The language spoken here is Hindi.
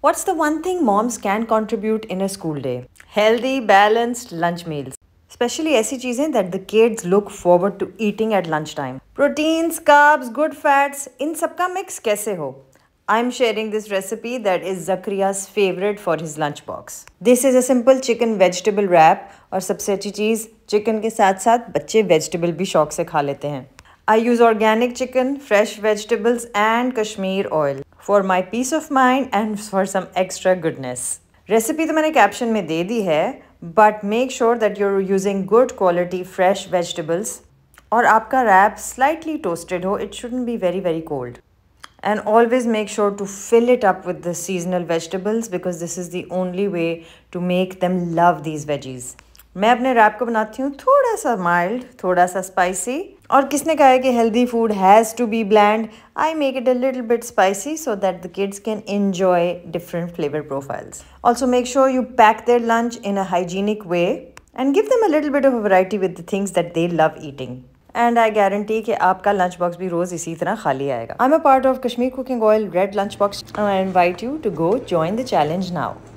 What's the one thing moms can contribute in a school day? Healthy, balanced lunch meals. Specially ऐसी चीज़ें that the kids look forward to eating at lunch time proteins carbs good fats इन सबका मिक्स कैसे हो I am sharing this recipe that is Zakariya's favourite for his lunch box this is a simple chicken vegetable wrap और सबसे अच्छी चीज़ चिकन के साथ साथ बच्चे वेजिटेबल भी शौक से खा लेते हैं I use organic chicken, fresh vegetables and Kashmir oil for my peace of mind and for some extra goodness. Recipe तो मैंने कैप्शन में दे दी है but make sure that you are using good quality fresh vegetables और आपका रैप स्लाइटली टोस्टेड हो it shouldn't be very very cold and always make sure to fill it up with the seasonal vegetables because this is the only way to make them love these veggies मैं अपने रैप को बनाती हूँ थोड़ा सा माइल्ड थोड़ा सा स्पाइसी और किसने कहा है कि healthy food has to be bland I make it a little bit spicy so that the kids can enjoy different flavour profiles also make sure you pack their lunch in a hygienic way and give them a little bit of variety with the things that they love eating and I guarantee कि आपका लंच बॉक्स भी रोज़ इसी तरह खाली आएगा I am a part of Kashmir cooking oil red lunch box I invite you to go join the challenge now